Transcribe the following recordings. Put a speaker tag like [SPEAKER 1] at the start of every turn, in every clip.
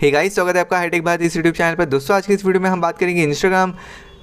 [SPEAKER 1] hey guys स्वागत है आपका हाईटेक भारत इस यूट्यूब चैनल पर दोस्तों आज की इस वीडियो में हम बात करेंगे इंस्टाग्राम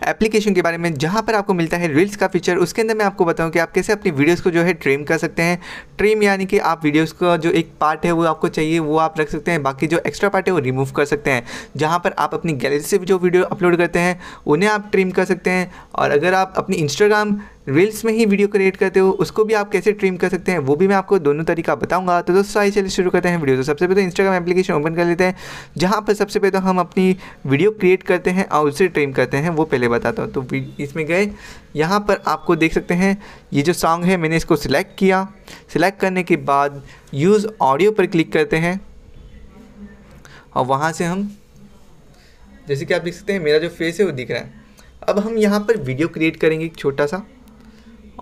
[SPEAKER 1] एप्लीकेशन के बारे में जहाँ पर आपको मिलता है रील्स का फीचर उसके अंदर मैं आपको बताऊँ कि आप कैसे अपनी वीडियोस को जो है ट्रिम कर सकते हैं ट्रिम यानी कि आप वीडियोस का जो एक पार्ट है वो आपको चाहिए वो आप रख सकते हैं बाकी जो एक्स्ट्रा पार्ट है वो रिमूव कर सकते हैं जहाँ पर आप अपनी गैलरी से जो वीडियो अपलोड करते हैं उन्हें आप ट्रिम कर सकते हैं और अगर आप अपनी इंस्टाग्राम रील्स में ही वीडियो क्रिएट करते हो उसको भी आप कैसे ट्रिम कर सकते हैं वो भी मैं आपको दोनों तरीका बताऊंगा तो दोस्तों आइए चलिए शुरू करते हैं वीडियो तो सबसे पहले तो इंस्टाग्राम एप्लीकेशन ओपन कर लेते हैं जहाँ पर सबसे पहले तो हम अपनी वीडियो क्रिएट करते हैं और उसे ट्रिम करते हैं वो पहले बताता हूँ तो इसमें गए यहाँ पर आपको देख सकते हैं ये जो सॉन्ग है मैंने इसको सिलेक्ट किया सिलेक्ट करने के बाद यूज़ ऑडियो पर क्लिक करते हैं और वहाँ से हम जैसे कि आप देख सकते हैं मेरा जो फेस है वो दिख रहा है अब हम यहाँ पर वीडियो क्रिएट करेंगे एक छोटा सा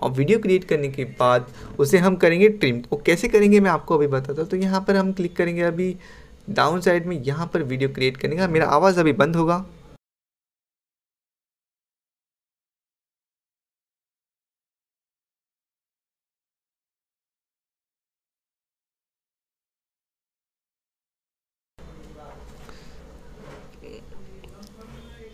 [SPEAKER 1] और वीडियो क्रिएट करने के बाद उसे हम करेंगे ट्रिम वो तो कैसे करेंगे मैं आपको अभी बताता हूँ तो यहाँ पर हम क्लिक करेंगे अभी डाउन साइड में यहाँ पर वीडियो क्रिएट करेंगे मेरा आवाज़ अभी बंद होगा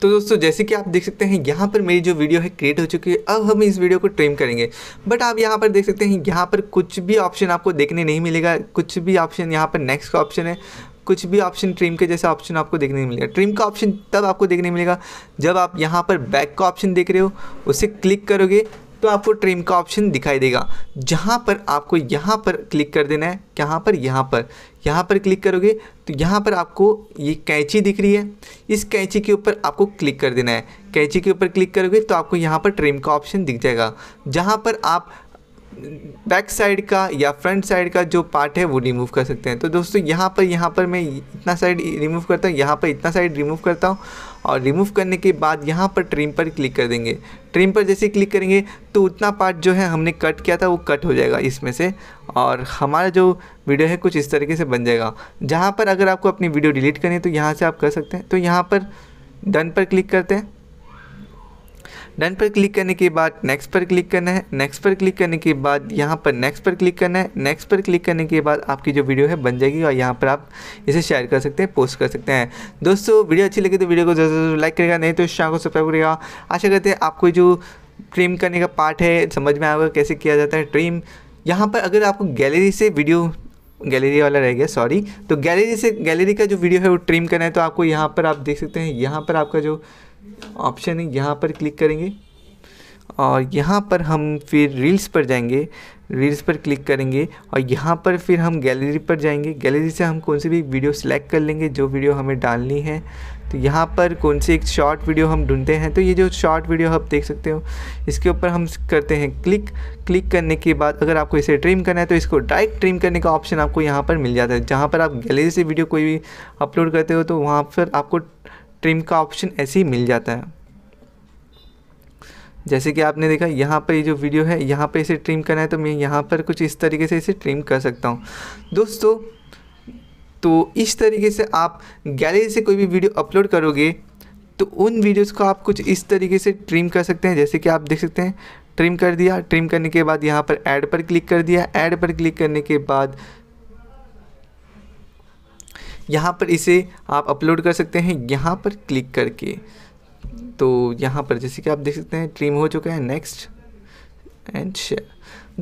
[SPEAKER 1] तो दोस्तों जैसे कि आप देख सकते हैं यहाँ पर मेरी जो वीडियो है क्रिएट हो चुकी है अब हम इस वीडियो को ट्रिम करेंगे बट आप यहाँ पर देख सकते हैं यहाँ पर कुछ भी ऑप्शन आपको देखने नहीं मिलेगा कुछ भी ऑप्शन यहाँ पर नेक्स्ट का ऑप्शन है कुछ भी ऑप्शन ट्रिम के जैसा ऑप्शन आपको देखने नहीं मिलेगा ट्रिम का ऑप्शन तब आपको देखने मिलेगा जब आप यहाँ पर बैक का ऑप्शन देख रहे हो उसे क्लिक करोगे तो आपको ट्रिम का ऑप्शन दिखाई देगा जहाँ पर आपको यहाँ पर क्लिक कर देना है कहाँ पर यहाँ पर यहाँ पर क्लिक करोगे तो यहाँ पर आपको ये कैंची दिख रही है इस कैंची के ऊपर आपको क्लिक कर देना है कैंची के ऊपर क्लिक करोगे तो आपको यहाँ पर ट्रिम का ऑप्शन दिख जाएगा जहाँ पर आप बैक साइड का या फ्रंट साइड का जो पार्ट है वो रिमूव कर सकते हैं तो दोस्तों यहाँ पर यहाँ पर मैं इतना साइड रिमूव करता हूँ यहाँ पर इतना साइड रिमूव करता हूँ और रिमूव करने के बाद यहाँ पर ट्रिम पर क्लिक कर देंगे ट्रिम पर जैसे क्लिक करेंगे तो उतना पार्ट जो है हमने कट किया था वो कट हो जाएगा इसमें से और हमारा जो वीडियो है कुछ इस तरीके से बन जाएगा जहाँ पर अगर आपको अपनी वीडियो डिलीट करनी है तो यहाँ से आप कर सकते हैं तो यहाँ पर डन पर क्लिक करते हैं डन पर क्लिक करने के बाद नेक्स्ट पर क्लिक करना है नेक्स्ट पर क्लिक करने के बाद यहाँ पर नेक्स्ट पर क्लिक करना है नेक्स्ट पर क्लिक करने के बाद आपकी जो वीडियो है बन जाएगी और यहाँ पर आप इसे शेयर कर सकते हैं पोस्ट कर सकते हैं दोस्तों वीडियो अच्छी लगी तो वीडियो को ज़रूर लाइक करेगा नहीं तो शाम को सब्सक्राइब करेगा आशा करते हैं आपको जो ट्रिम करने का पार्ट है समझ में आएगा कैसे किया जाता है ट्रिम यहाँ पर अगर आपको गैलरी से वीडियो गैलरी वाला रह गया सॉरी तो गैलरी से गैलरी का जो वीडियो है वो ट्रिम करना है तो आपको यहाँ पर आप देख सकते हैं यहाँ पर आपका जो ऑप्शन है यहाँ पर क्लिक करेंगे और यहाँ पर हम फिर रील्स पर जाएंगे रील्स पर क्लिक करेंगे और यहाँ पर फिर हम गैलरी पर जाएंगे गैलरी से हम कौन सी भी वीडियो सिलेक्ट कर लेंगे जो वीडियो हमें डालनी है तो यहाँ पर कौन सी एक शॉर्ट वीडियो हम ढूंढते हैं तो ये जो शॉर्ट वीडियो आप देख सकते हो इसके ऊपर हम करते हैं क्लिक क्लिक करने के बाद अगर आपको इसे ट्रिम करना है तो इसको डायरेक्ट ट्रिम करने का ऑप्शन आपको यहाँ पर मिल जाता है जहाँ पर आप गैलरी से वीडियो कोई भी अपलोड करते हो तो वहाँ पर आपको ट्रिम का ऑप्शन ऐसे ही मिल जाता है जैसे कि आपने देखा यहाँ पर ये जो वीडियो है यहाँ पर इसे ट्रिम करना है तो मैं यहाँ पर कुछ इस तरीके से इसे ट्रिम कर सकता हूँ दोस्तों तो इस तरीके से आप गैलरी से कोई भी वीडियो अपलोड करोगे तो उन वीडियोस को आप कुछ इस तरीके से ट्रिम कर सकते हैं जैसे कि आप देख सकते हैं ट्रिम कर दिया ट्रिम करने के बाद यहाँ पर ऐड पर क्लिक कर दिया ऐड पर क्लिक करने के बाद यहाँ पर इसे आप अपलोड कर सकते हैं यहाँ पर क्लिक करके तो यहाँ पर जैसे कि आप देख सकते हैं ट्रिम हो चुका है नेक्स्ट एंड शेयर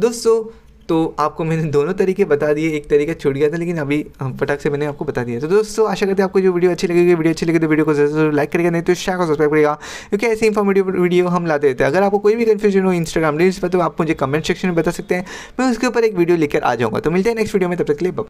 [SPEAKER 1] दोस्तों तो आपको मैंने दोनों तरीके बता दिए एक तरीका छूट गया था लेकिन अभी हाँ, फटाक से मैंने आपको बता दिया तो दोस्तों आशा करते हैं आपको जो वीडियो अच्छी लगेगी वीडियो अच्छी लगे तो वीडियो को जरूर लाइक करेगा नहीं तो शेयर को सब्सक्राइब करेगा क्योंकि ऐसे इंफॉर्मेटिव वीडियो हम लाते रहते हैं अगर आपको कोई भी कन्फ्यूजन हो इंस्टाग्राम रील्स पर तो आप मुझे कमेंट सेक्शन में बता सकते हैं मैं उसके ऊपर एक वीडियो लेकर आ जाऊँगा तो मिलते हैं नेक्स्ट वीडियो में तब तक के लिए